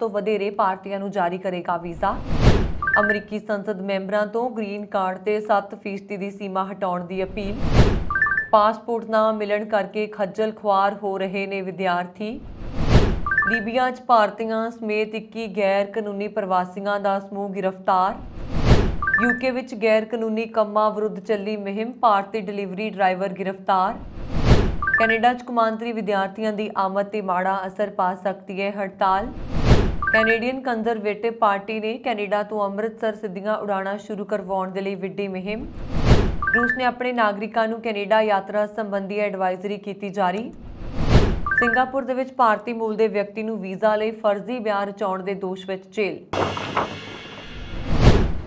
ਤੋਂ ਵਧੇਰੇ ਭਾਰਤੀਆਂ ਨੂੰ ਜਾਰੀ ਕਰੇਗਾ ਵੀਜ਼ਾ ਅਮਰੀਕੀ ਸੰਸਦ ਮੈਂਬਰਾਂ ਤੋਂ ਗ੍ਰੀਨ ਕਾਰਡ ਤੇ 7% ਦੀ ਸੀਮਾ ਹਟਾਉਣ ਦੀ ਅਪੀਲ ਪਾਸਪੋਰਟ ਨਾ ਮਿਲਣ ਕਰਕੇ ਖੱਜਲ ਖੁਆਰ ਹੋ ਰਹੇ ਨੇ ਵਿਦਿਆਰਥੀ ਲੀਬੀਆ 'ਚ ਭਾਰਤੀਆਂ ਸਮੇਤ 21 ਗੈਰ ਕਾਨੂੰਨੀ ਪ੍ਰਵਾਸੀਆਂ ਦਾ ਸਮੂਹ ਗ੍ਰਿਫਤਾਰ ਯੂਕੇ ਵਿੱਚ ਗੈਰ ਕਾਨੂੰਨੀ ਕੰਮਾਂ ਵਿਰੁੱਧ ਚੱਲੀ ਮੁਹਿੰਮ ਭਾਰਤੀ ਡਿਲੀਵਰੀ ਡਰਾਈਵਰ ਗ੍ਰਿਫਤਾਰ ਕੈਨੇਡਾ 'ਚ ਕੁਮਾਂਤਰੀ ਵਿਦਿਆਰਥੀਆਂ ਦੀ ਆਮਦ ਤੇ ਮਾੜਾ ਅਸਰ ਪਾ ਸਕਦੀ ਹੈ ਹੜਤਾਲ ਕੈਨੇਡੀਅਨ ਕੰਜ਼ਰਵੇਟਿਵ ਪਾਰਟੀ ਨੇ ਕੈਨੇਡਾ ਤੋਂ ਅੰਮ੍ਰਿਤਸਰ ਸਿੱਧੀਆਂ ਉਡਾਣਾਂ ਸ਼ੁਰੂ ਕਰਵਾਉਣ ਦੇ ਲਈ ਵਿੱਢੀ ਮੁਹਿੰਮ ਰੂਸ ਨੇ ਆਪਣੇ ਨਾਗਰਿਕਾਂ ਨੂੰ ਕੈਨੇਡਾ ਯਾਤਰਾ ਸੰਬੰਧੀ ਐਡਵਾਈਜ਼ਰੀ ਕੀਤੀ ਜਾਰੀ ਸਿੰਗਾਪੁਰ ਦੇ ਵਿੱਚ ਭਾਰਤੀ ਮੂਲ ਦੇ ਵਿਅਕਤੀ ਨੂੰ ਵੀਜ਼ਾ ਲਈ ਫਰਜ਼ੀ ਬਿਆਨ ਰਚਾਉਣ ਦੇ ਦੋਸ਼ ਵਿੱਚ ਜੇਲ੍ਹ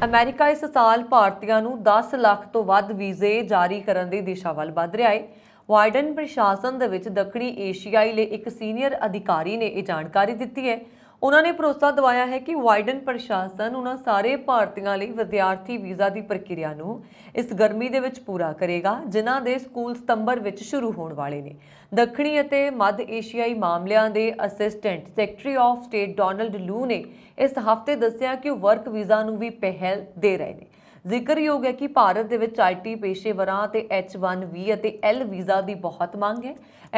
ਅਮਰੀਕਾ ਇਸ ਸਾਲ ਭਾਰਤੀਆਂ ਨੂੰ 10 ਲੱਖ ਤੋਂ ਵੱਧ ਵੀਜ਼ੇ ਜਾਰੀ ਕਰਨ ਦੀ ਦਿਸ਼ਾ ਵੱਲ ਵਧ ਰਿਹਾ ਹੈ ਵਾਈਡਨ ਪ੍ਰਸ਼ਾਸਨ ਦੇ ਵਿੱਚ ਦੱਖਣੀ ਏਸ਼ੀਆਈ ਲਈ ਇੱਕ ਸੀਨੀਅਰ ਅਧਿਕਾਰੀ ਨੇ ਇਹ ਜਾਣਕਾਰੀ ਦਿੱਤੀ ਹੈ ਉਹਨਾਂ ਨੇ ਭਰੋਸਾ ਦਿਵਾਇਆ ਹੈ ਕਿ ਵਾਈਡਨ ਪ੍ਰਸ਼ਾਸਨ ਉਹਨਾਂ ਸਾਰੇ ਭਾਰਤੀਆਂ ਲਈ ਵਿਦਿਆਰਥੀ ਵੀਜ਼ਾ ਦੀ ਪ੍ਰਕਿਰਿਆ ਨੂੰ ਇਸ ਗਰਮੀ ਦੇ ਵਿੱਚ ਪੂਰਾ ਕਰੇਗਾ ਜਿਨ੍ਹਾਂ ਦੇ ਸਕੂਲ ਸਤੰਬਰ ਵਿੱਚ ਸ਼ੁਰੂ ਹੋਣ ਵਾਲੇ ਨੇ ਦੱਖਣੀ ਅਤੇ ਮੱਧ ਏਸ਼ੀਆਈ ਮਾਮਲਿਆਂ ਦੇ assistant secretary of state Donald Lu ਨੇ ਇਸ ਹਫ਼ਤੇ ਦੱਸਿਆ ਕਿ ਵਰਕ ਵੀਜ਼ਾ ਨੂੰ ਵੀ ਪਹਿਲ ਦੇ ਰਹੇ ਨੇ ਜ਼ਿਕਰਯੋਗ ਹੈ ਕਿ ਭਾਰਤ ਦੇ ਵਿੱਚ ਆਈਟੀ ਪੇਸ਼ੇਵਰਾਂ ਤੇ H1B ਅਤੇ L ਵੀਜ਼ਾ ਦੀ ਬਹੁਤ ਮੰਗ ਹੈ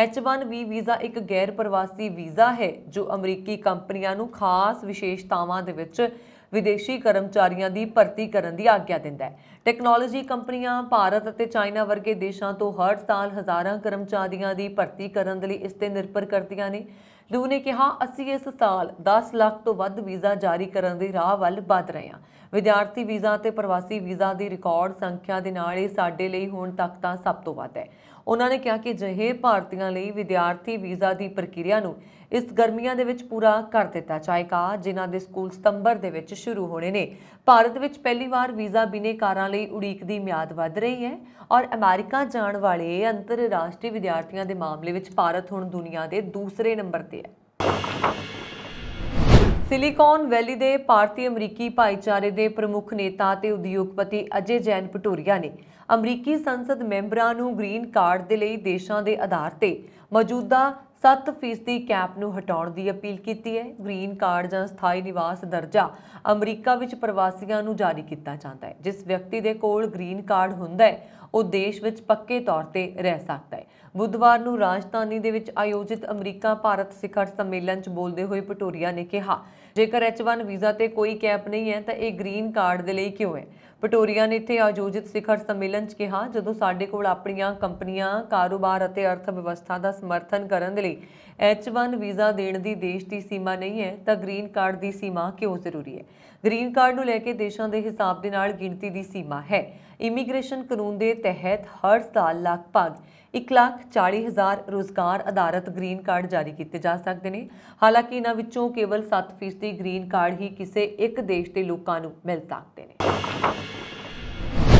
H1B ਵੀਜ਼ਾ ਇੱਕ ਗੈਰ ਪ੍ਰਵਾਸੀ ਵੀਜ਼ਾ ਹੈ ਜੋ ਅਮਰੀਕੀ ਕੰਪਨੀਆਂ ਨੂੰ ਖਾਸ ਵਿਸ਼ੇਸ਼ਤਾਵਾਂ ਦੇ ਵਿੱਚ ਵਿਦੇਸ਼ੀ ਕਰਮਚਾਰੀਆਂ ਦੀ ਭਰਤੀ ਕਰਨ ਦੀ ਆਗਿਆ ਦਿੰਦਾ ਹੈ ਟੈਕਨੋਲੋਜੀ ਕੰਪਨੀਆਂ ਭਾਰਤ ਅਤੇ ਚਾਈਨਾ ਵਰਗੇ ਦੇਸ਼ਾਂ ਤੋਂ ਹਰ ਸਾਲ ਹਜ਼ਾਰਾਂ ਕਰਮਚਾਰੀਆਂ ਦੀ ਭਰਤੀ ਕਰਨ ਦੇ ਲਈ ਇਸ ਤੇ ਨਿਰਭਰ ਕਰਦੀਆਂ ਨੇ ਲੂ ਨੇ ਕਿਹਾ ਅਸੀਂ ਇਸ ਸਾਲ 10 ਲੱਖ ਤੋਂ ਵੱਧ ਵੀਜ਼ਾ ਜਾਰੀ ਕਰਨ ਦੇ ਰਾਹ ਵੱਲ ਵਧ ਰਹੇ ਹਾਂ ਵਿਦਿਆਰਥੀ ਵੀਜ਼ਾ ਤੇ ਪ੍ਰਵਾਸੀ ਵੀਜ਼ਾ ਦੀ ਰਿਕਾਰਡ ਸੰਖਿਆ ਦੇ ਨਾਲ ਇਹ ਸਾਡੇ ਲਈ ਹੁਣ ਤੱਕ ਤਾਂ ਸਭ ਤੋਂ ਵੱਧ ਹੈ ਉਹਨਾਂ ਨੇ ਕਿਹਾ ਕਿ ਜਿਹੇ ਭਾਰਤੀਆਂ ਲਈ ਵਿਦਿਆਰਥੀ ਵੀਜ਼ਾ ਦੀ ਪ੍ਰਕਿਰਿਆ ਨੂੰ ਇਸ ਗਰਮੀਆਂ ਦੇ ਵਿੱਚ ਪੂਰਾ ਕਰ ਦਿੱਤਾ ਜਾਏਗਾ ਜਿਨ੍ਹਾਂ ਦੇ ਸਕੂਲ ਸਤੰਬਰ ਦੇ ਵਿੱਚ ਸ਼ੁਰੂ ਹੋਣੇ ਨੇ ਭਾਰਤ ਵਿੱਚ ਪਹਿਲੀ ਵਾਰ ਵੀਜ਼ਾ ਬਿਨੇਕਾਰਾਂ ਲਈ ਉਡੀਕ ਦੀ ਮਿਆਦ ਵੱਧ ਰਹੀ ਹੈ ਔਰ ਅਮਰੀਕਾ ਜਾਣ ਵਾਲੇ ਅੰਤਰਰਾਸ਼ਟਰੀ ਵਿਦਿਆਰਥੀਆਂ ਦੇ ਮਾਮਲੇ ਵਿੱਚ ਭਾਰਤ ਹੁਣ ਦੁਨੀਆ ਦੇ ਦੂਸਰੇ ਨੰਬਰ ਤੇ ਸਿਲੀਕਾਨ ਵੈਲੀ ਦੇ ਭਾਰਤੀ ਅਮਰੀਕੀ ਭਾਈਚਾਰੇ ਦੇ ਪ੍ਰਮੁੱਖ ਨੇਤਾ ਤੇ ਉਦਯੋਗਪਤੀ ਅਜੇ ਜੈਨ ਪਟੋਰੀਆ ਨੇ ਅਮਰੀਕੀ ਸੰਸਦ ਮੈਂਬਰਾਂ ਨੂੰ ਗ੍ਰੀਨ ਕਾਰਡ ਦੇ ਲਈ ਦੇਸ਼ਾਂ ਦੇ ਆਧਾਰ ਤੇ ਮੌਜੂਦਾ 7% ਕੈਪ ਨੂੰ ਹਟਾਉਣ ਦੀ ਅਪੀਲ ਕੀਤੀ ਹੈ ਗ੍ਰੀਨ ਕਾਰਡ ਜਾਂ ਸਥਾਈ ਨਿਵਾਸ ਦਰਜਾ ਅਮਰੀਕਾ ਵਿੱਚ ਪ੍ਰਵਾਸੀਆਂ ਨੂੰ ਜਾਰੀ ਕੀਤਾ ਜਾਂਦਾ ਹੈ ਜਿਸ ਵਿਅਕਤੀ ਦੇ ਕੋਲ ਗ੍ਰੀਨ ਕਾਰਡ ਹੁੰਦਾ ਹੈ ਉਹ ਦੇਸ਼ ਵਿੱਚ ਪੱਕੇ ਤੌਰ ਤੇ ਰਹਿ ਸਕਦਾ ਹੈ ਬੁੱਧਵਾਰ ਨੂੰ ਰਾਜਧਾਨੀ ਦੇ ਵਿੱਚ ਆਯੋਜਿਤ ਅਮਰੀਕਾ ਭਾਰਤ ਸਿਖਰ ਸੰਮੇਲਨ 'ਚ ਬੋਲਦੇ ਹੋਏ ਪਟੋਰੀਆ ਨੇ ਕਿਹਾ ਜੇਕਰ H1 ਵੀਜ਼ਾ ਤੇ ਕੋਈ ਕੈਪ ਨਹੀਂ ਹੈ ਤਾਂ ਇਹ ਗ੍ਰੀਨ ਕਾਰਡ ਦੇ ਲਈ ਕਿਉਂ ਹੈ ਪਟੋਰੀਆ ਨੇ ਇੱਥੇ ਆਯੋਜਿਤ ਸਿਖਰ ਸੰਮੇਲਨ 'ਚ ਕਿਹਾ ਜਦੋਂ ਸਾਡੇ ਕੋਲ ਆਪਣੀਆਂ ਕੰਪਨੀਆਂ ਕਾਰੋਬਾਰ ਅਤੇ ਅਰਥ ਵਿਵਸਥਾ ਦਾ ਸਮਰਥਨ ਕਰਨ ਦੇ ਲਈ H1 ਵੀਜ਼ਾ ਦੇਣ ਦੀ ਦੇਸ਼ ਦੀ ਸੀਮਾ ਨਹੀਂ ਹੈ ਤਾਂ ਗ੍ਰੀਨ ਕਾਰਡ ਦੀ ਸੀਮਾ ਕਿਉਂ ਜ਼ਰੂਰੀ ਹੈ ਗ੍ਰੀਨ ਕਾਰਡ ਨੂੰ ਲੈ ਕੇ ਦੇਸ਼ਾਂ ਦੇ ਹਿਸਾਬ ਦੇ ਨਾਲ ਗਿਣਤੀ ਦੀ ਸੀਮਾ ਹੈ ਇਮੀਗ੍ਰੇਸ਼ਨ ਕਾਨੂੰਨ ਦੇ ਤਹਿਤ ਹਰ ਸਾਲ ਲਗਭਗ 1 ਲੱਖ 40 ਹਜ਼ਾਰ ਰੋਜ਼ਗਾਰ ਆਧਾਰਿਤ ਗ੍ਰੀਨ ਕਾਰਡ ਜਾਰੀ ਕੀਤੇ ਜਾ ਸਕਦੇ ਨੇ ਹਾਲਾਂਕਿ ਇਹਨਾਂ ਵਿੱਚੋਂ ਕੇਵਲ 7% ਗ੍ਰੀਨ ਕਾਰਡ ਹੀ ਕਿਸੇ ਇੱਕ ਦੇਸ਼ ਦੇ ਲੋਕਾਂ ਨੂੰ ਮਿਲ ਸਕਦੇ ਨੇ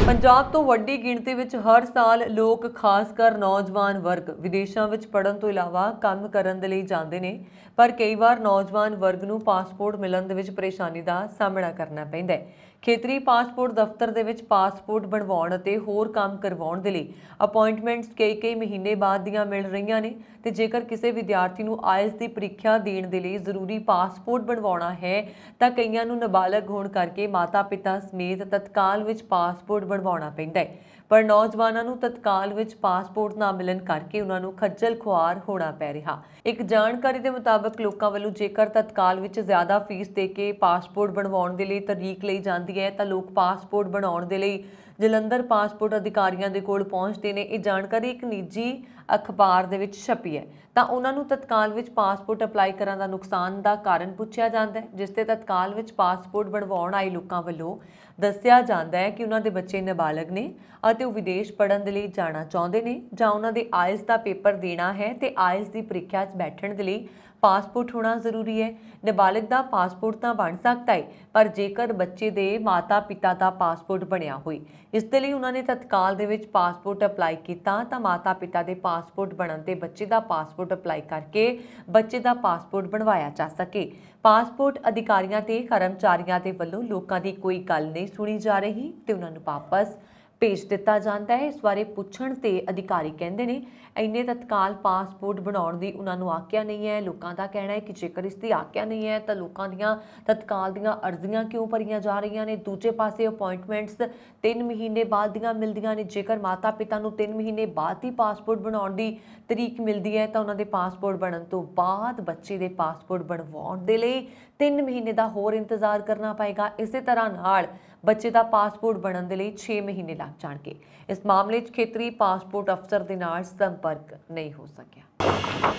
ਪੰਜਾਬ ਤੋਂ ਵੱਡੀ ਗਿਣਤੀ ਵਿੱਚ ਹਰ ਸਾਲ ਲੋਕ ਖਾਸ ਕਰ ਨੌਜਵਾਨ ਵਰਗ ਵਿਦੇਸ਼ਾਂ ਵਿੱਚ ਪੜਨ ਤੋਂ ਇਲਾਵਾ ਕੰਮ ਕਰਨ ਦੇ ਲਈ ਜਾਂਦੇ ਨੇ ਪਰ ਕਈ ਵਾਰ ਨੌਜਵਾਨ ਵਰਗ ਨੂੰ ਪਾਸਪੋਰਟ ਮਿਲਣ ਦੇ ਵਿੱਚ ਪਰੇਸ਼ਾਨੀ ਦਾ ਸਾਹਮਣਾ ਕਰਨਾ ਪੈਂਦਾ ਹੈ ਖੇਤਰੀ ਪਾਸਪੋਰਟ ਦਫ਼ਤਰ ਦੇ ਵਿੱਚ ਪਾਸਪੋਰਟ ਬਣਵਾਉਣ ਅਤੇ ਹੋਰ ਕੰਮ ਕਰਵਾਉਣ ਦੇ ਲਈ ਅਪਾਇੰਟਮੈਂਟਸ ਕਈ-ਕਈ ਮਹੀਨੇ ਬਾਅਦ ਦੀਆਂ ਮਿਲ ਰਹੀਆਂ ਨੇ ਤੇ ਜੇਕਰ ਕਿਸੇ ਵਿਦਿਆਰਥੀ ਨੂੰ ਆਇਲਸ ਦੀ ਪ੍ਰੀਖਿਆ ਦੇਣ ਦੇ ਲਈ ਜ਼ਰੂਰੀ ਪਾਸਪੋਰਟ ਬਣਵਾਉਣਾ ਹੈ ਤਾਂ ਕਈਆਂ ਨੂੰ ਨਾਬਾਲਗ ਹੋਣ ਕਰਕੇ ਮਾਤਾ-ਪਿਤਾ ਸਮੇਤ ਤਤਕਾਲ ਵਿੱਚ ਪਾਸਪੋਰਟ ਬਣਵਾਉਣਾ ਪੈਂਦਾ ਹੈ ਪਰ ਨੌਜਵਾਨਾਂ ਨੂੰ ਤਤਕਾਲ ਵਿੱਚ ਪਾਸਪੋਰਟ ਨਾ ਮਿਲਣ ਕਰਕੇ ਉਹਨਾਂ ਨੂੰ ਖੱਜਲ ਖੁਆਰ ਹੋਣਾ ਪੈ ਰਿਹਾ ਇੱਕ ਜਾਣਕਾਰੀ ਦੇ ਮੁਤਾਬਕ ਲੋਕਾਂ ਵੱਲੋਂ ਜੇਕਰ ਤਤਕਾਲ ਵਿੱਚ ਜ਼ਿਆਦਾ ਫੀਸ ਦੇ ਕੇ ਪਾਸਪੋਰਟ ਬਣਵਾਉਣ ਦੇ ਲਈ ਤਰੀਕ ਲਈ ਜਾਂਦੀ ਹੈ ਤਾਂ ਲੋਕ ਪਾਸਪੋਰਟ ਬਣਾਉਣ ਦੇ ਲਈ ਜਲੰਧਰ ਪਾਸਪੋਰਟ ਅਧਿਕਾਰੀਆਂ ਦੇ ਕੋਲ ਪਹੁੰਚਦੇ ਨੇ ਇਹ ਜਾਣਕਾਰੀ ਇੱਕ ਨਿੱਜੀ ਅਖਬਾਰ ਦੇ ਵਿੱਚ ਛਪੀ ਹੈ ਤਾਂ ਉਹਨਾਂ ਨੂੰ ਤਤਕਾਲ ਵਿੱਚ ਪਾਸਪੋਰਟ ਅਪਲਾਈ ਕਰਨ ਦਾ ਨੁਕਸਾਨ ਦਾ ਕਾਰਨ ਪੁੱਛਿਆ ਜਾਂਦਾ ਹੈ ਜਿਸ ਤੇ ਤਤਕਾਲ ਵਿੱਚ ਪਾਸਪੋਰਟ ਬਣਵਾਉਣ ਆਏ ਲੋਕਾਂ ਵੱਲੋਂ ਦੱਸਿਆ ਜਾਂਦਾ ਹੈ ਕਿ ਉਹਨਾਂ ਦੇ ਬੱਚੇ ਨਾਬਾਲਗ ਨੇ ਅਤੇ ਉਹ ਵਿਦੇਸ਼ ਪੜਨ ਦੇ ਲਈ ਜਾਣਾ ਚਾਹੁੰਦੇ ਨੇ ਜਾਂ ਉਹਨਾਂ ਦੇ ਆਇਲਸ ਦਾ ਪੇਪਰ ਦੇਣਾ ਹੈ ਤੇ ਆਇਲਸ ਦੀ ਪ੍ਰੀਖਿਆ 'ਚ ਬੈਠਣ ਦੇ ਲਈ ਪਾਸਪੋਰਟ ਹੋਣਾ ਜ਼ਰੂਰੀ ਹੈ ਨਾਬਾਲਗ ਦਾ ਪਾਸਪੋਰਟ ਤਾਂ ਬਣ ਸਕਦਾ ਹੈ ਪਰ ਜੇਕਰ ਬੱਚੇ ਦੇ ਮਾਤਾ-ਪਿਤਾ ਦਾ ਪਾਸਪੋਰਟ ਬਣਿਆ ਹੋਈ ਇਸ ਦੇ ਲਈ ਉਹਨਾਂ ਨੇ ਤਤਕਾਲ ਦੇ ਵਿੱਚ ਪਾਸਪੋਰਟ ਅਪਲਾਈ ਕੀਤਾ ਤਾਂ ਮਾਤਾ-ਪਿਤਾ ਦੇ ਪਾਸਪੋਰਟ ਬਣਨ ਤੇ ਬੱਚੇ ਦਾ ਪਾਸਪੋਰਟ ਅਪਲਾਈ ਕਰਕੇ ਬੱਚੇ ਦਾ ਪਾਸਪੋਰਟ ਬਣਵਾਇਆ ਜਾ ਸਕੇ ਪਾਸਪੋਰਟ ਅਧਿਕਾਰੀਆਂ ਤੇ ਕਰਮਚਾਰੀਆਂ ਦੇ ਵੱਲੋਂ ਲੋਕਾਂ ਦੀ ਕੋਈ ਗੱਲ ਨਹੀਂ ਸੁਣੀ ਜਾ ਰਹੀ ਤੇ ਉਹਨਾਂ ਨੂੰ ਵਾਪਸ ਭੇਜ ਦਿੱਤਾ ਜਾਂਦਾ ਹੈ ਇਸ ਬਾਰੇ ਪੁੱਛਣ ਤੇ ਅਧਿਕਾਰੀ ਕਹਿੰਦੇ ਨੇ ਇੰਨੇ ਤਤਕਾਲ ਪਾਸਪੋਰਟ ਬਣਾਉਣ ਦੀ ਉਹਨਾਂ ਨੂੰ ਆਕਿਆ ਨਹੀਂ ਹੈ ਲੋਕਾਂ ਦਾ ਕਹਿਣਾ ਹੈ ਕਿ ਜੇਕਰ ਇਸ ਦੀ ਆਕਿਆ ਨਹੀਂ ਹੈ ਤਾਂ ਲੋਕਾਂ ਦੀਆਂ ਤਤਕਾਲ ਦੀਆਂ ਅਰਜ਼ੀਆਂ ਕਿਉਂ ਭਰੀਆਂ ਜਾ ਰਹੀਆਂ ਨੇ ਦੂਜੇ ਪਾਸੇ ਅਪਾਇੰਟਮੈਂਟਸ 3 ਮਹੀਨੇ ਬਾਅਦ ਦੀਆਂ ਮਿਲਦੀਆਂ ਨੇ ਜੇਕਰ ਮਾਤਾ-ਪਿਤਾ ਨੂੰ 3 ਮਹੀਨੇ ਬਾਅਦ ਹੀ ਪਾਸਪੋਰਟ ਬਣਾਉਣ ਦੀ ਤਰੀਕ ਮਿਲਦੀ ਹੈ ਤਾਂ ਉਹਨਾਂ ਦੇ ਪਾਸਪੋਰਟ ਬਣਨ ਤੋਂ ਬਾਅਦ ਬੱਚੇ ਦੇ ਪਾਸਪੋਰਟ ਬਣਵਾਉਣ ਦੇ ਲਈ 3 ਮਹੀਨੇ ਦਾ ਹੋਰ ਇੰਤਜ਼ਾਰ ਕਰਨਾ ਪਏਗਾ ਇਸੇ ਤਰ੍ਹਾਂ ਨਾਲ ਬੱਚੇ ਦਾ ਪਾਸਪੋਰਟ ਬਣਨ ਦੇ ਲਈ 6 ਮਹੀਨੇ ਲੱਗ ਜਾਣਗੇ ਇਸ ਮਾਮਲੇ 'ਚ ਖੇਤਰੀ ਪਾਸਪੋਰਟ ਅਫਸਰ ਦੇ ਨਾਲ ਸੰਪਰਕ ਨਹੀਂ ਹੋ ਸਕਿਆ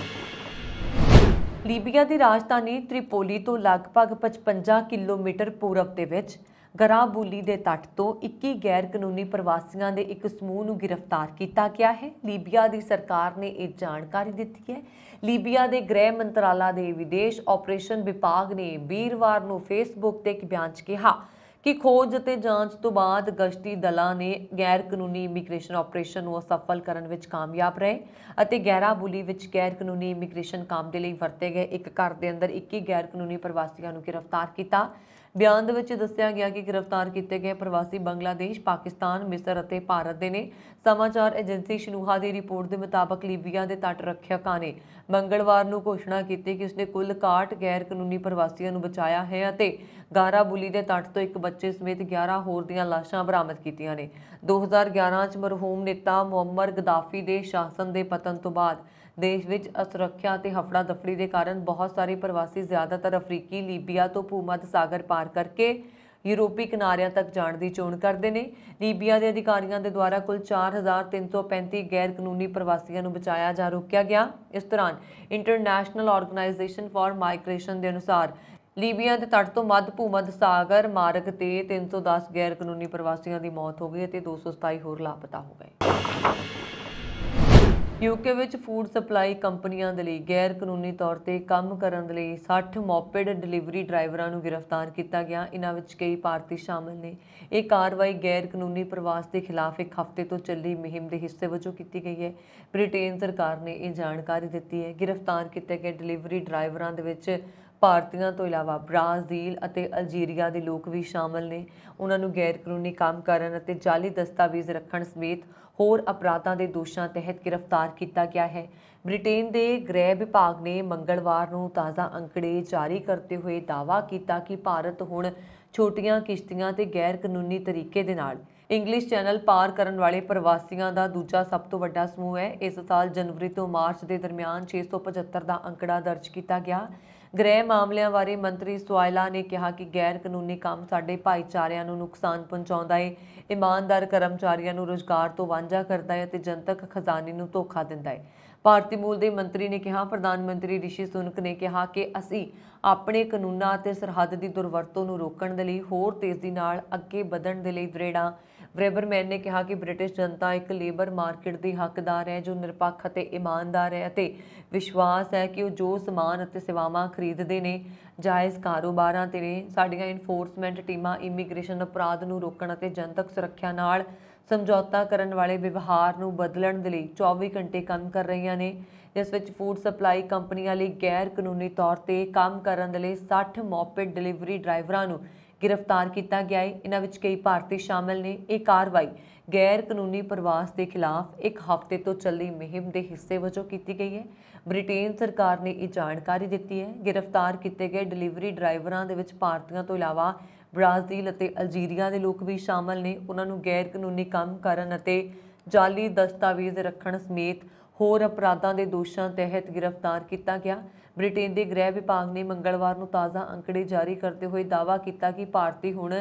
ਲੀਬੀਆ ਦੀ ਰਾਜਧਾਨੀ ਤ੍ਰਿਪੋਲੀ ਤੋਂ ਲਗਭਗ 55 ਕਿਲੋਮੀਟਰ ਪੂਰਬ ਦੇ ਵਿੱਚ ਗਰਾਬੂਲੀ ਦੇ ਤੱਟ ਤੋਂ 21 ਗੈਰ ਕਾਨੂੰਨੀ ਪ੍ਰਵਾਸੀਆਂ ਦੇ ਇੱਕ ਸਮੂਹ ਨੂੰ ਗ੍ਰਿਫਤਾਰ ਕੀਤਾ ਗਿਆ ਹੈ ਲੀਬੀਆ ਦੀ ਸਰਕਾਰ ਨੇ ਇਹ ਜਾਣਕਾਰੀ ਦਿੱਤੀ ਹੈ ਲੀਬੀਆ ਦੇ ਗ੍ਰਹਿ ਮੰਤਰਾਲਾ ਦੇ ਵਿਦੇਸ਼ ਆਪਰੇਸ਼ਨ ਵਿਭਾਗ ਨੇ ਵੀਰਵਾਰ ਨੂੰ ਫੇਸਬੁੱਕ ਤੇ ਇੱਕ ਬਿਆਨ 'ਚ ਕਿਹਾ ਕਿ ਖੋਜ ਅਤੇ ਜਾਂਚ ਤੋਂ ਬਾਅਦ ਗਸ਼ਤੀ ਦਲਾਂ ਨੇ ਗੈਰ ਕਾਨੂੰਨੀ ਇਮੀਗ੍ਰੇਸ਼ਨ ਆਪਰੇਸ਼ਨ ਨੂੰ ਅਸਫਲ ਕਰਨ ਵਿੱਚ ਕਾਮਯਾਬ ਰਹੇ ਅਤੇ ਗੈਰਾਬੂਲੀ ਵਿੱਚ ਗੈਰ ਕਾਨੂੰਨੀ ਇਮੀਗ੍ਰੇਸ਼ਨ ਕੰਮ ਦੇ ਲਈ ਵਰਤੇ ਗਏ ਇੱਕ ਘਰ ਦੇ ਅੰਦਰ 21 ਗੈਰ ਕਾਨੂੰਨੀ ਪ੍ਰਵਾਸੀਆਂ ਨੂੰ ਗ੍ਰਿਫਤਾਰ ਕੀਤਾ ਬਿਆਨ ਦੇ ਵਿੱਚ ਦੱਸਿਆ ਗਿਆ ਕਿ ਗ੍ਰਿਫਤਾਰ ਕੀਤੇ ਗਏ ਪ੍ਰਵਾਸੀ ਬੰਗਲਾਦੇਸ਼ ਪਾਕਿਸਤਾਨ ਮਿਸਰ ਅਤੇ ਭਾਰਤ ਦੇ ਨੇ ਸਮਾਚਾਰ ਏਜੰਸੀ ਸ਼ਨੂਹਾ ਦੀ ਰਿਪੋਰਟ ਦੇ ਮੁਤਾਬਕ ਲੀਬੀਆ ਦੇ ਤੱਟ ਰੱਖਿਆਕਾਂ ਨੇ ਮੰਗਲਵਾਰ ਨੂੰ ਘੋਸ਼ਣਾ ਕੀਤੀ ਕਿ ਉਸਨੇ ਕੁੱਲ 61 ਗੈਰ ਕਾਨੂੰਨੀ ਪ੍ਰਵਾਸੀਆਂ ਨੂੰ ਬਚਾਇਆ ਹੈ ਅਤੇ ਗਾਰਾਬੁਲੀ ਦੇ ਤੱਟ ਤੋਂ ਇੱਕ ਬੱਚੇ ਸਮੇਤ 11 ਹੋਰ ਦੀਆਂ ਲਾਸ਼ਾਂ ਬਰਾਮਦ ਕੀਤੀਆਂ ਨੇ 2011 ਚ ਮਰਹੂਮ ਨੇਤਾ ਮੁਅਮਰ ਗਦਾਫੀ ਦੇ ਸ਼ਾਸਨ ਦੇ ਪਤਨ ਤੋਂ ਬਾਅਦ ਦੇਸ਼ ਵਿੱਚ ਅਸੁਰੱਖਿਆ ਤੇ ਹਫੜਾ ਦਫੜੀ ਦੇ ਕਾਰਨ ਬਹੁਤ ਸਾਰੇ ਪ੍ਰਵਾਸੀ ਜ਼ਿਆਦਾਤਰ ਅਫਰੀਕੀ ਲੀਬੀਆ ਤੋਂ ਭੂਮੱਧ ਸਾਗਰ ਪਾਰ ਕਰਕੇ ਯੂਰੋਪੀ ਕਿਨਾਰਿਆਂ ਤੱਕ ਜਾਣ ਦੀ ਚੋਣ ਕਰਦੇ ਨੇ ਲੀਬੀਆ ਦੇ ਅਧਿਕਾਰੀਆਂ ਦੇ ਦੁਆਰਾ ਕੁੱਲ 4335 ਗੈਰ ਕਾਨੂੰਨੀ ਪ੍ਰਵਾਸੀਆਂ ਨੂੰ ਬਚਾਇਆ ਜਾਂ ਰੋਕਿਆ ਗਿਆ ਇਸ ਦੌਰਾਨ ਇੰਟਰਨੈਸ਼ਨਲ ਆਰਗੇਨਾਈਜੇਸ਼ਨ ਫਾਰ ਮਾਈਗ੍ਰੇਸ਼ਨ ਦੇ ਅਨੁਸਾਰ ਲੀਬੀਆ ਦੇ ਤੱਟ ਤੋਂ ਮੱਧ ਭੂਮੱਧ ਸਾਗਰ ਮਾਰਗ ਤੇ 310 ਗੈਰ ਕਾਨੂੰਨੀ ਪ੍ਰਵਾਸੀਆਂ ਦੀ ਮੌਤ ਹੋ ਗਈ ਅਤੇ 227 ਹੋਰ ਲਾਪਤਾ ਹੋ ਗਏ ਯੂਕੇ ਵਿੱਚ ਫੂਡ ਸਪਲਾਈ ਕੰਪਨੀਆਂ ਦੇ ਲਈ ਗੈਰ ਕਾਨੂੰਨੀ ਤੌਰ ਤੇ ਕੰਮ ਕਰਨ ਦੇ ਲਈ 60 ਮੌਪੇਡ ਡਿਲੀਵਰੀ ਡਰਾਈਵਰਾਂ ਨੂੰ ਗ੍ਰਿਫਤਾਰ ਕੀਤਾ ਗਿਆ ਇਨ੍ਹਾਂ ਵਿੱਚ ਕਈ ਭਾਰਤੀ ਸ਼ਾਮਲ ਨੇ ਇਹ ਕਾਰਵਾਈ ਗੈਰ ਕਾਨੂੰਨੀ ਪ੍ਰਵਾਸ ਦੇ ਖਿਲਾਫ ਇੱਕ ਹਫ਼ਤੇ ਤੋਂ ਚੱਲੀ ਮੁਹਿੰਮ ਦੇ ਹਿੱਸੇ ਵਜੋਂ ਕੀਤੀ ਗਈ ਹੈ ਬ੍ਰਿਟੇਨ ਸਰਕਾਰ ਨੇ ਇਹ ਜਾਣਕਾਰੀ ਦਿੱਤੀ ਹੈ ਗ੍ਰਿਫਤਾਰ ਕੀਤੇ ਗਏ ਡਿਲੀਵਰੀ ਡਰਾਈਵਰਾਂ ਦੇ ਵਿੱਚ ਭਾਰਤੀਆਂ ਤੋਂ ਇਲਾਵਾ ਬ੍ਰਾਜ਼ੀਲ ਅਤੇ ਅਲਜੀਰੀਆ ਦੇ ਲੋਕ ਵੀ ਸ਼ਾਮਲ ਨੇ ਉਹਨਾਂ ਨੂੰ ਗੈਰ ਕਾਨੂੰਨੀ ਕੰਮ ਕਰਨ ਅਤੇ ਜਾਲੀ ਦਸਤਾਵੇਜ਼ ਰੱਖਣ ਸਮੇਤ ਹੋਰ ਅਪਰਾਧਾਂ ਦੇ ਦੋਸ਼ਾਂ ਤਹਿਤ ਗ੍ਰਿਫਤਾਰ ਕੀਤਾ ਗਿਆ ਹੈ ਬ੍ਰਿਟੇਨ ਦੇ ਗ੍ਰਹਿ ਵਿਭਾਗ ਨੇ ਮੰਗਲਵਾਰ ਨੂੰ ਤਾਜ਼ਾ ਅੰਕੜੇ ਜਾਰੀ ਕਰਦੇ ਹੋਏ ਦਾਵਾ ਕੀਤਾ ਕਿ ਭਾਰਤ ਹੁਣ ਛੋਟੀਆਂ ਕਿਸ਼ਤੀਆਂ ਤੇ ਗੈਰ ਕਾਨੂੰਨੀ ਤਰੀਕੇ ਦੇ ਨਾਲ ਇੰਗਲਿਸ਼ ਚੈਨਲ ਪਾਰ ਕਰਨ ਵਾਲੇ ਪ੍ਰਵਾਸੀਆਂ ਦਾ ਦੂਜਾ ਸਭ ਤੋਂ ਵੱਡਾ ਸਮੂਹ ਹੈ ਇਸ ਸਾਲ ਜਨਵਰੀ ਤੋਂ ਮਾਰਚ ਦੇ ਦਰਮਿਆਨ 675 ਦਾ ਅੰਕੜਾ ਦਰਜ ਕੀਤਾ ਗਿਆ ਗ੍ਰਹਿ ਮਾਮਲਿਆਂ ਬਾਰੇ ਮੰਤਰੀ ਸੁਆਇਲਾ ਨੇ ਕਿਹਾ ਕਿ ਗੈਰ ਕਾਨੂੰਨੀ ਕੰਮ ਸਾਡੇ ਭਾਈਚਾਰਿਆਂ ਨੂੰ ਨੁਕਸਾਨ ਪਹੁੰਚਾਉਂਦਾ ਹੈ ਇਮਾਨਦਾਰ ਕਰਮਚਾਰੀਆਂ ਨੂੰ ਰੋਜ਼ਗਾਰ ਤੋਂ ਵਾਂਝਾ ਕਰਦਾ ਹੈ ਅਤੇ ਜਨਤਕ ਖਜ਼ਾਨੇ ਨੂੰ ਧੋਖਾ ਦਿੰਦਾ ਹੈ ਭਾਰਤੀ ਮੂਲ ਦੇ ਮੰਤਰੀ ਨੇ ਕਿਹਾ ਪ੍ਰਧਾਨ ਮੰਤਰੀ ਰਿਸ਼ੀ ਸੁਨਕ ਨੇ ਕਿਹਾ ਕਿ ਅਸੀਂ ਆਪਣੇ ਕਾਨੂੰਨਾਂ ਅਤੇ ਸਰਹੱਦ ਦੀ ਦੁਰਵਰਤੋਂ ਨੂੰ ਰੋਕਣ ਦੇ ਲਈ ਹੋਰ ਤੇਜ਼ੀ ਨਾਲ ਅੱਗੇ ਵਧਣ ਦੇ ਲਈ ਦ੍ਰਿੜਾਂ ਵਰੇਬਰਮੈਨ ਨੇ ਕਿਹਾ ਕਿ ਬ੍ਰਿਟਿਸ਼ ਜਨਤਾ ਇੱਕ ਲੇਬਰ ਮਾਰਕੀਟ ਦੀ ਹੱਕਦਾਰ ਹੈ ਜੋ ਨਿਰਪੱਖ ਅਤੇ ਇਮਾਨਦਾਰ ਹੈ ਅਤੇ ਵਿਸ਼ਵਾਸ ਹੈ ਕਿ ਉਹ ਜੋ ਸਮਾਨ ਅਤੇ ਸੇਵਾਵਾਂ ਖਰੀਦਦੇ ਨੇ ਜਾਇਜ਼ ਕਾਰੋਬਾਰਾਂ ਤੇ ਨੇ ਸਾਡੀਆਂ ਇਨਫੋਰਸਮੈਂਟ ਟੀਮਾਂ ਇਮੀਗ੍ਰੇਸ਼ਨ ਅਪਰਾਧ ਨੂੰ ਰੋਕਣ ਅਤੇ ਜਨਤਕ ਸੁਰੱਖਿਆ ਨਾਲ ਸਮਝੌਤਾ ਕਰਨ ਵਾਲੇ ਵਿਵਹਾਰ ਨੂੰ ਬਦਲਣ ਦੇ ਲਈ 24 ਘੰਟੇ ਕੰਮ ਕਰ ਰਹੀਆਂ ਨੇ ਇਸ ਵਿੱਚ ਫੂਡ ਸਪਲਾਈ ਕੰਪਨੀਆਂ ਲਈ ਗੈਰ ਕਾਨੂੰਨੀ ਤੌਰ ਤੇ ਕੰਮ ਕਰਨ ਦੇ ਲਈ 60 ਮੌਪਿਡ ਡਿਲੀਵਰੀ ਡਰਾਈਵਰਾਂ ਨੂੰ ਗ੍ਰਿਫਤਾਰ ਕੀਤਾ ਗਿਆ ਹੈ ਇਹਨਾਂ ਵਿੱਚ ਕਈ ਭਾਰਤੀ ਸ਼ਾਮਲ ਨੇ ਇਹ ਕਾਰਵਾਈ ਗੈਰ ਕਾਨੂੰਨੀ ਪ੍ਰਵਾਸ ਦੇ ਖਿਲਾਫ ਇੱਕ ਹਫ਼ਤੇ ਤੋਂ ਚੱਲੀ ਮੁਹਿੰਮ ਦੇ ਹਿੱਸੇ ਵਜੋਂ ਕੀਤੀ ਗਈ ਹੈ ਬ੍ਰਿਟੇਨ ਸਰਕਾਰ ਨੇ ਇਹ ਜਾਣਕਾਰੀ ਦਿੱਤੀ ਹੈ ਗ੍ਰਿਫਤਾਰ ਕੀਤੇ ਗਏ ਡਿਲੀਵਰੀ ਡਰਾਈਵਰਾਂ ਦੇ ਵਿੱਚ ਭਾਰਤੀਆਂ ਤੋਂ ਇਲਾਵਾ ਬ੍ਰਾਜ਼ੀਲ ਅਤੇ ਅਲਜੀਰੀਆ ਦੇ ਲੋਕ ਵੀ ਸ਼ਾਮਲ ਨੇ ਉਹਨਾਂ ਨੂੰ ਗੈਰ ਕਾਨੂੰਨੀ ਕੰਮ ਕਰਨ ਅਤੇ ਜਾਲੀ ਦਸਤਾਵੇਜ਼ ਰੱਖਣ ਸਮੇਤ ਹੋਰ ਅਪਰਾਧਾਂ ਦੇ ਦੋਸ਼ਾਂ ਤਹਿਤ ਗ੍ਰਿਫਤਾਰ ਕੀਤਾ ਗਿਆ ਬ੍ਰਿਟੇਨ ਦੇ ਗ੍ਰਹਿ ਵਿਭਾਗ ਨੇ ਮੰਗਲਵਾਰ ਨੂੰ ਤਾਜ਼ਾ ਅੰਕੜੇ ਜਾਰੀ ਕਰਦੇ ਹੋਏ ਦਾਵਾ ਕੀਤਾ ਕਿ ਭਾਰਤੀ ਹੁਣ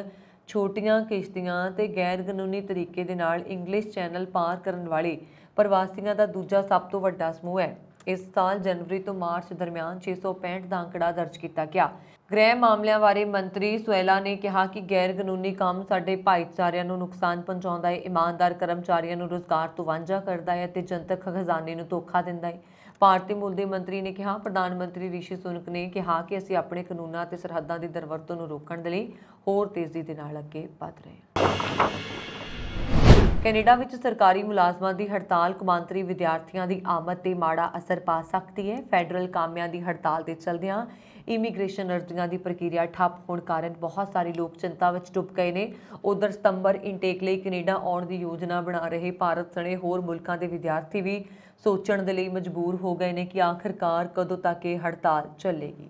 ਛੋਟੀਆਂ ਕਿਸ਼ਤੀਆਂ ਤੇ ਗੈਰ ਕਾਨੂੰਨੀ ਤਰੀਕੇ ਦੇ ਨਾਲ ਇੰਗਲਿਸ਼ ਚੈਨਲ ਪਾਰ ਕਰਨ ਵਾਲੇ ਪ੍ਰਵਾਸੀਆਂ ਦਾ ਦੂਜਾ ਸਭ ਤੋਂ ਵੱਡਾ ਸਮੂਹ ਹੈ ਇਸ ਸਾਲ ਜਨਵਰੀ ਤੋਂ ਮਾਰਚ ਦਰਮਿਆਨ 665 ਦਾ ਅੰਕੜਾ ਦਰਜ ਕੀਤਾ ਗਿਆ ਗ੍ਰਹਿ ਮਾਮਲਿਆਂ ਬਾਰੇ ਮੰਤਰੀ ਸੁਐਲਾ ਨੇ ਕਿਹਾ ਕਿ ਗੈਰ ਕਾਨੂੰਨੀ ਕੰਮ ਸਾਡੇ ਭਾਈਚਾਰਿਆਂ ਨੂੰ ਨੁਕਸਾਨ ਪਹੁੰਚਾਉਂਦਾ ਹੈ ਇਮਾਨਦਾਰ ਕਰਮਚਾਰੀਆਂ ਨੂੰ ਰੋਜ਼ਗਾਰ ਤੋਂ ਵਾਂਝਾ ਕਰਦਾ ਹੈ ਤੇ ਜਨਤਕ ਖਜ਼ਾਨੇ ਨੂੰ ਧੋਖਾ ਦਿੰਦਾ ਹੈ ਭਾਰਤੀ ਮੂਲ ਦੇ ਮੰਤਰੀ ਨੇ ਕਿਹਾ ਪ੍ਰਧਾਨ ਮੰਤਰੀ ਰਿਸ਼ੀ ਸੁਨਕ ਨੇ ਕਿਹਾ ਕਿ ਅਸੀਂ ਆਪਣੇ ਕਾਨੂੰਨਾਂ ਅਤੇ ਸਰਹੱਦਾਂ ਦੀ ਦਰਵਰਤੋਂ ਨੂੰ ਰੋਕਣ ਦੇ ਲਈ ਹੋਰ ਤੇਜ਼ੀ ਦੇ ਨਾਲ ਅੱਗੇ ਵਧ ਰਹੇ ਹਾਂ ਕੈਨੇਡਾ ਵਿੱਚ ਸਰਕਾਰੀ ਮੁਲਾਜ਼ਮਾਂ ਦੀ ਹੜਤਾਲ ਕੁਮਾਂਤਰੀ ਵਿਦਿਆਰਥੀਆਂ ਦੀ ਆਮਦ ਤੇ ਮਾੜਾ ਅਸਰ ਪਾ ਸਕਦੀ ਹੈ ਫੈਡਰਲ ਕਾਮਿਆਂ ਦੀ ਹੜਤਾਲ ਦੇ ਚਲਦਿਆਂ ਇਮੀਗ੍ਰੇਸ਼ਨ ਅਰਜ਼ੀਆਂ ਦੀ ਪ੍ਰਕਿਰਿਆ ਠੱਪ ਹੋਣ ਕਾਰਨ ਬਹੁਤ ਸਾਰੇ ਲੋਕ ਚਿੰਤਾ ਵਿੱਚ ਡੁੱਬ ਗਏ ਨੇ ਉਧਰ ਸਤੰਬਰ ਇਨਟੇਕ ਲਈ ਕੈਨੇਡਾ ਆਉਣ ਦੀ ਯੋਜਨਾ ਬਣਾ ਰਹੇ ਭਾਰਤ ਸਣੇ ਹੋਰ ਮੁਲਕਾਂ ਦੇ ਵਿਦਿਆਰਥੀ ਵੀ ਸੋਚਣ ਦੇ ਲਈ ਮਜਬੂਰ ਹੋ ਗਏ ਨੇ ਕਿ ਆਖਰਕਾਰ ਕਦੋਂ ਤੱਕ ਇਹ ਹੜਤਾਲ ਚੱਲੇਗੀ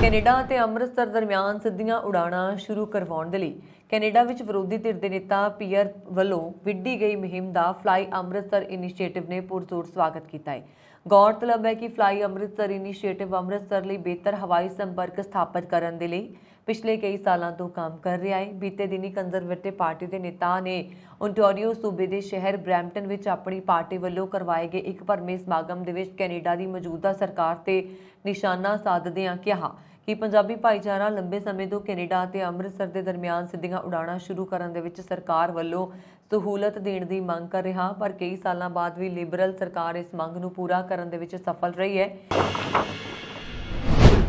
ਕੈਨੇਡਾ ਅਤੇ ਅੰਮ੍ਰਿਤਸਰ ਦਰਮਿਆਨ ਸਿੱਧੀਆਂ ਉਡਾਣਾਂ ਸ਼ੁਰੂ ਕਰਵਾਉਣ ਦੇ ਲਈ ਕੈਨੇਡਾ ਵਿੱਚ ਵਿਰੋਧੀ ਧਿਰ ਦੇ ਨੇਤਾ ਪੀਅਰ ਵੱਲੋਂ ਵਿੱਢੀ ਗਈ ਮੁਹਿੰਮ ਦਾ ਫਲਾਈ ਅੰਮ੍ਰਿਤਸਰ ਇਨੀਸ਼ੀਏਟਿਵ ਨੇ ਪੁਰਜ਼ੋਰ ਸਵਾਗਤ ਕੀਤਾ ਹੈ ਗੌਰਤਲਬ ਹੈ ਕਿ ਫਲਾਈ ਅੰਮ੍ਰਿਤਸਰ ਇਨੀਸ਼ੀਏਟਿਵ ਅੰਮ੍ਰਿਤਸਰ ਲਈ ਬਿਹਤਰ ਹਵਾਈ ਸੰਪਰਕ ਸਥਾਪਿਤ ਕਰਨ ਦੇ ਲਈ ਪਿਛਲੇ ਕਈ ਸਾਲਾਂ ਤੋਂ ਕੰਮ ਕਰ ਰਿਹਾ ਹੈ ਬੀਤੇ ਦਿਨੀ ਕੰਜ਼ਰਵੇਟਿਵ ਪਾਰਟੀ ਦੇ ਨੇਤਾ ਨੇ ਓਨਟਾਰੀਓ ਸੂਬੇ ਦੇ ਸ਼ਹਿਰ ਬ੍ਰੈਂਪਟਨ ਵਿੱਚ ਆਪਣੀ ਪਾਰਟੀ ਵੱਲੋਂ ਕਰਵਾਏ ਗਏ ਇੱਕ ਪਰਮੇਸ ਸਮਾਗਮ ਦੇ ਵਿੱਚ ਕੈਨੇਡਾ ਦੀ ਮੌਜੂਦਾ ਸਰਕਾਰ ਤੇ ਨਿਸ਼ਾਨਾ ਸਾਧਦਿਆਂ ਕਿਹਾ ਕਿ ਪੰਜਾਬੀ ਭਾਈਚਾਰਾ ਲੰਬੇ ਸਮੇਂ ਤੋਂ ਕੈਨੇਡਾ ਤੇ ਅੰਮ੍ਰਿਤਸਰ ਦੇ ਦਰਮਿਆਨ ਸਿੱਧੀਆਂ ਉਡਾਣਾਂ ਸ਼ੁਰੂ ਕਰਨ ਦੇ ਵਿੱਚ ਸਰਕਾਰ ਵੱਲੋਂ ਸਹੂਲਤ ਦੇਣ ਦੀ ਮੰਗ ਕਰ ਰਿਹਾ ਪਰ ਕਈ ਸਾਲਾਂ ਬਾਅਦ ਵੀ ਲਿਬਰਲ ਸਰਕਾਰ ਇਸ ਮੰਗ ਨੂੰ ਪੂਰਾ ਕਰਨ ਦੇ ਵਿੱਚ ਸਫਲ ਰਹੀ ਹੈ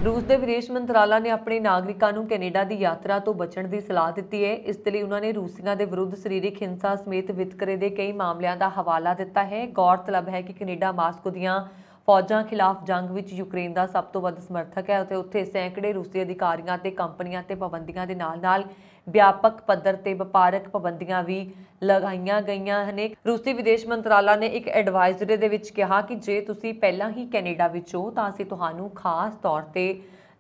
ਰੂਸ ਦੇ ਵਿਦੇਸ਼ ਮੰਤਰਾਲਾ ਨੇ ਆਪਣੇ ਨਾਗਰਿਕਾਂ ਨੂੰ ਕੈਨੇਡਾ ਦੀ ਯਾਤਰਾ ਤੋਂ ਬਚਣ ਦੀ ਸਲਾਹ ਦਿੱਤੀ ਹੈ ਇਸ ਲਈ ਉਹਨਾਂ ਨੇ ਰੂਸੀਆਂ ਦੇ ਵਿਰੁੱਧ ਸਰੀਰਕ ਹਿੰਸਾ ਸਮੇਤ ਵਿਤਕਰੇ ਦੇ ਕਈ ਮਾਮਲਿਆਂ ਦਾ ਹਵਾਲਾ ਦਿੱਤਾ ਹੈ ਗੌਰਤਲਬ ਹੈ ਕਿ ਕੈਨੇਡਾ ਮਾਸਕੋ ਦੀਆਂ ਫੌਜਾਂ ਖਿਲਾਫ ਜੰਗ ਵਿੱਚ ਯੂਕਰੇਨ ਦਾ ਸਭ ਤੋਂ ਵੱਧ ਸਮਰਥਕ ਹੈ ਅਤੇ ਉੱਥੇ ਸੈਂਕੜੇ ਰੂਸੀ ਅਧਿਕਾਰੀਆਂ ਤੇ ਕੰਪਨੀਆਂ ਤੇ ਪਾਬੰਦੀਆਂ ਦੇ ਨਾਲ-ਨਾਲ ਵਿਆਪਕ ਪੱਧਰ ਤੇ ਵਪਾਰਕ ਪਾਬੰਦੀਆਂ ਵੀ ਲਗਾਈਆਂ ਗਈਆਂ ਹਨ ਰੂਸੀ ਵਿਦੇਸ਼ ਮੰਤਰਾਲਾ ਨੇ ਇੱਕ ਐਡਵਾਈਜ਼ਰੀ ਦੇ ਵਿੱਚ ਕਿਹਾ ਕਿ ਜੇ ਤੁਸੀਂ ਪਹਿਲਾਂ ਹੀ ਕੈਨੇਡਾ ਵਿੱਚ ਹੋ ਤਾਂ ਅਸੀਂ ਤੁਹਾਨੂੰ ਖਾਸ ਤੌਰ ਤੇ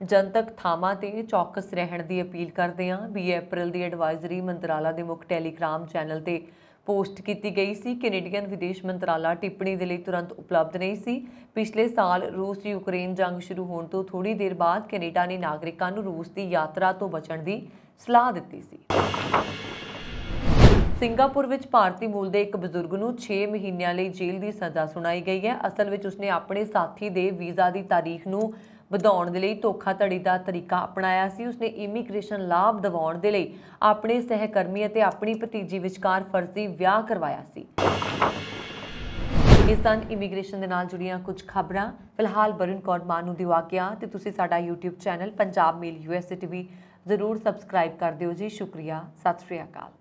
ਜਨਤਕ ਥਾਵਾਂ ਤੇ ਚੌਕਸ ਰਹਿਣ ਦੀ ਅਪੀਲ ਕਰਦੇ ਹਾਂ 20 ਅਪ੍ਰੈਲ ਦੀ ਐਡਵਾਈਜ਼ਰੀ ਮੰਤਰਾਲਾ ਦੇ ਮੁੱਖ ਟੈਲੀਗ੍ਰਾਮ ਚੈਨਲ ਤੇ ਪੋਸਟ ਕੀਤੀ ਗਈ ਸੀ ਕੈਨੇਡੀਅਨ ਵਿਦੇਸ਼ ਮੰਤਰਾਲਾ ਟਿੱਪਣੀ ਦੇ ਲਈ ਤੁਰੰਤ ਉਪਲਬਧ ਨਹੀਂ ਸੀ ਪਿਛਲੇ ਸਾਲ ਰੂਸ ਦੀ ਯੂਕਰੇਨ ਜੰਗ ਸ਼ੁਰੂ ਹੋਣ ਤੋਂ ਥੋੜੀ ਦੇਰ ਬਾਅਦ ਕੈਨੇਡਾ ਨੇ ਨਾਗਰਿਕਾਂ ਨੂੰ ਰੂਸ ਦੀ ਯਾਤਰਾ ਤੋਂ ਬਚਣ ਦੀ ਸਲਾਹ ਦਿੱਤੀ ਸੀ ਸਿੰਗਾਪੁਰ ਵਿੱਚ ਭਾਰਤੀ ਮੂਲ ਦੇ ਇੱਕ ਬਜ਼ੁਰਗ ਨੂੰ 6 ਮਹੀਨਿਆਂ ਲਈ ਜੇਲ੍ਹ ਦੀ ਸਜ਼ਾ ਸੁਣਾਈ ਗਈ ਹੈ ਅਸਲ ਵਿੱਚ ਉਸਨੇ ਆਪਣੇ ਸਾਥੀ ਦੇ ਵੀਜ਼ਾ ਦੀ ਤਾਰੀਖ ਨੂੰ ਵਧਾਉਣ ਦੇ ਲਈ ਧੋਖਾਧੜੀ ਦਾ ਤਰੀਕਾ ਅਪਣਾਇਆ ਸੀ ਉਸਨੇ ਇਮੀਗ੍ਰੇਸ਼ਨ ਲਾਭ ਦਿਵਾਉਣ ਦੇ ਲਈ ਆਪਣੇ ਸਹਿਕਰਮੀ ਅਤੇ ਆਪਣੀ ਭਤੀਜੀ ਵਿਚਕਾਰ ਫਰਜ਼ੀ ਵਿਆਹ ਕਰਵਾਇਆ ਸੀ ਪਾਕਿਸਤਾਨ ਇਮੀਗ੍ਰੇਸ਼ਨ ਦੇ ਨਾਲ ਜੁੜੀਆਂ ਕੁਝ ਖਬਰਾਂ ਫਿਲਹਾਲ ਬਰਨ ਕੌਰ ਮਾਨੂ ਦੀ ਵਾਕਿਆ ਤੇ ਤੁਸੀਂ ਸਾਡਾ YouTube channel Punjab mail USA TV ਜ਼ਰੂਰ ਸਬਸਕ੍ਰਾਈਬ ਕਰ ਦਿਓ ਜੀ ਸ਼ੁਕਰੀਆ ਸਤਿ ਸ਼੍ਰੀ ਅਕਾਲ